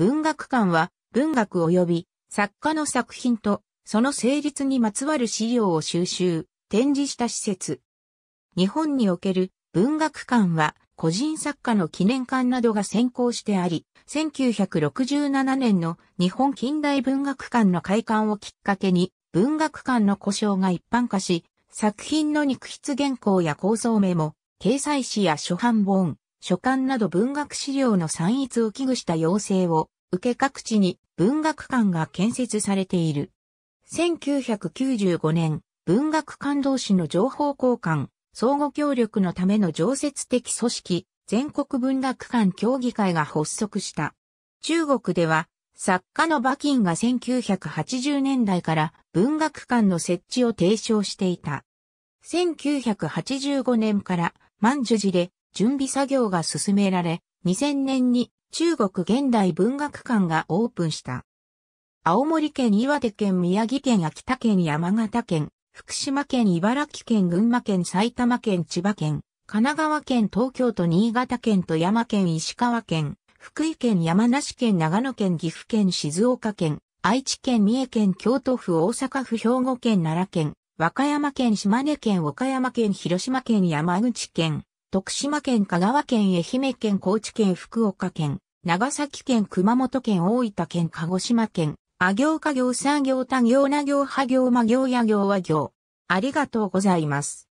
文学館は文学及び作家の作品とその成立にまつわる資料を収集、展示した施設。日本における文学館は個人作家の記念館などが先行してあり、1967年の日本近代文学館の開館をきっかけに文学館の故障が一般化し、作品の肉筆原稿や構造名も掲載誌や初版本、書簡など文学資料の散逸を危惧した要請を受け各地に文学館が建設されている。1995年、文学館同士の情報交換、相互協力のための常設的組織、全国文学館協議会が発足した。中国では、作家の馬琴が1980年代から文学館の設置を提唱していた。1985年から満寿寺で準備作業が進められ、2000年に中国現代文学館がオープンした。青森県、岩手県、宮城県、秋田県、山形県、福島県、茨城県、群馬県、埼玉県、千葉県、神奈川県、東京都、新潟県、富山県、石川県、福井県、山梨県、長野県、岐阜県、静岡県、愛知県、三重県、京都府、大阪府、兵庫県、奈良県、和歌山県、島根県、岡山県、広島県、山口県、徳島県、香川県、愛媛県、高知県、福岡県、長崎県、熊本県、大分県、鹿児島県、あ行か行、産業、他行、な行、は行、ま行、や行、は行。ありがとうございます。